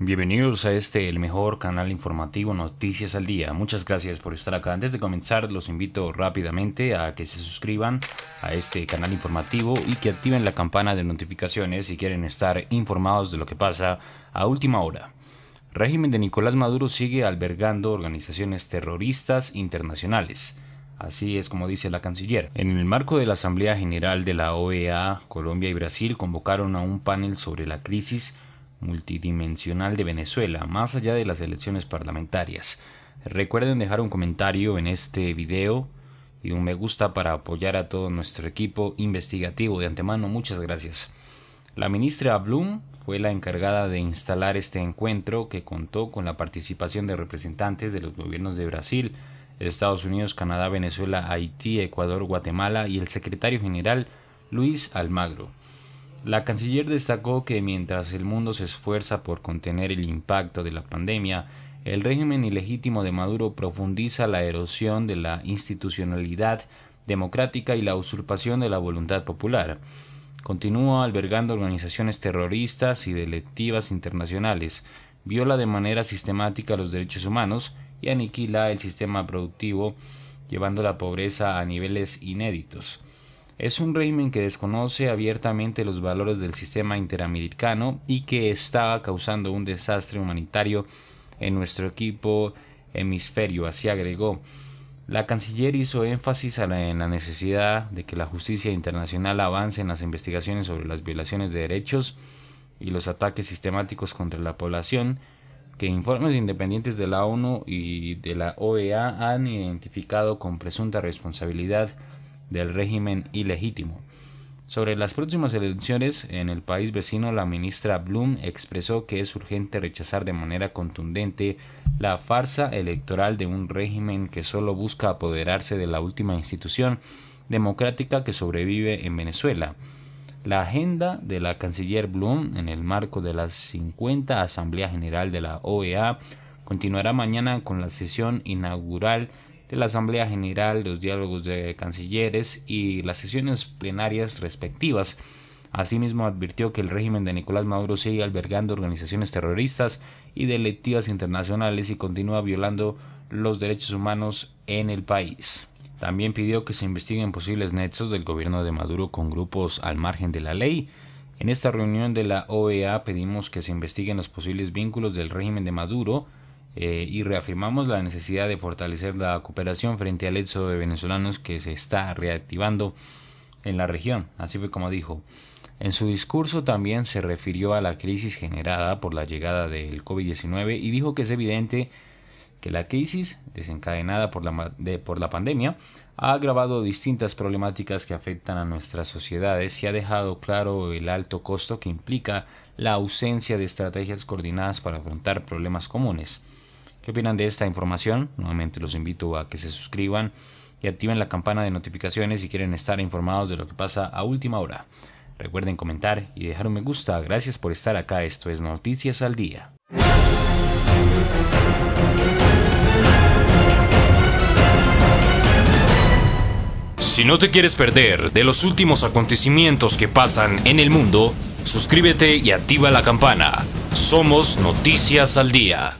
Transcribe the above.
Bienvenidos a este, el mejor canal informativo Noticias al Día. Muchas gracias por estar acá. Antes de comenzar, los invito rápidamente a que se suscriban a este canal informativo y que activen la campana de notificaciones si quieren estar informados de lo que pasa a última hora. Régimen de Nicolás Maduro sigue albergando organizaciones terroristas internacionales. Así es como dice la canciller. En el marco de la Asamblea General de la OEA, Colombia y Brasil convocaron a un panel sobre la crisis multidimensional de Venezuela, más allá de las elecciones parlamentarias. Recuerden dejar un comentario en este video y un me gusta para apoyar a todo nuestro equipo investigativo. De antemano, muchas gracias. La ministra Blum fue la encargada de instalar este encuentro que contó con la participación de representantes de los gobiernos de Brasil, Estados Unidos, Canadá, Venezuela, Haití, Ecuador, Guatemala y el secretario general Luis Almagro. La canciller destacó que mientras el mundo se esfuerza por contener el impacto de la pandemia, el régimen ilegítimo de Maduro profundiza la erosión de la institucionalidad democrática y la usurpación de la voluntad popular. Continúa albergando organizaciones terroristas y delictivas internacionales, viola de manera sistemática los derechos humanos y aniquila el sistema productivo, llevando la pobreza a niveles inéditos. Es un régimen que desconoce abiertamente los valores del sistema interamericano y que está causando un desastre humanitario en nuestro equipo hemisferio, así agregó. La canciller hizo énfasis en la necesidad de que la justicia internacional avance en las investigaciones sobre las violaciones de derechos y los ataques sistemáticos contra la población, que informes independientes de la ONU y de la OEA han identificado con presunta responsabilidad del régimen ilegítimo. Sobre las próximas elecciones en el país vecino, la ministra Bloom expresó que es urgente rechazar de manera contundente la farsa electoral de un régimen que solo busca apoderarse de la última institución democrática que sobrevive en Venezuela. La agenda de la canciller Blum en el marco de la 50 Asamblea General de la OEA continuará mañana con la sesión inaugural de la Asamblea General, los diálogos de cancilleres y las sesiones plenarias respectivas. Asimismo, advirtió que el régimen de Nicolás Maduro sigue albergando organizaciones terroristas y delictivas internacionales y continúa violando los derechos humanos en el país. También pidió que se investiguen posibles nexos del gobierno de Maduro con grupos al margen de la ley. En esta reunión de la OEA pedimos que se investiguen los posibles vínculos del régimen de Maduro eh, y reafirmamos la necesidad de fortalecer la cooperación frente al éxodo de venezolanos que se está reactivando en la región. Así fue como dijo. En su discurso también se refirió a la crisis generada por la llegada del COVID-19 y dijo que es evidente que la crisis desencadenada por la, por la pandemia ha agravado distintas problemáticas que afectan a nuestras sociedades y ha dejado claro el alto costo que implica la ausencia de estrategias coordinadas para afrontar problemas comunes. ¿Qué opinan de esta información? Nuevamente los invito a que se suscriban y activen la campana de notificaciones si quieren estar informados de lo que pasa a última hora. Recuerden comentar y dejar un me gusta. Gracias por estar acá. Esto es Noticias al Día. Si no te quieres perder de los últimos acontecimientos que pasan en el mundo, suscríbete y activa la campana. Somos Noticias al Día.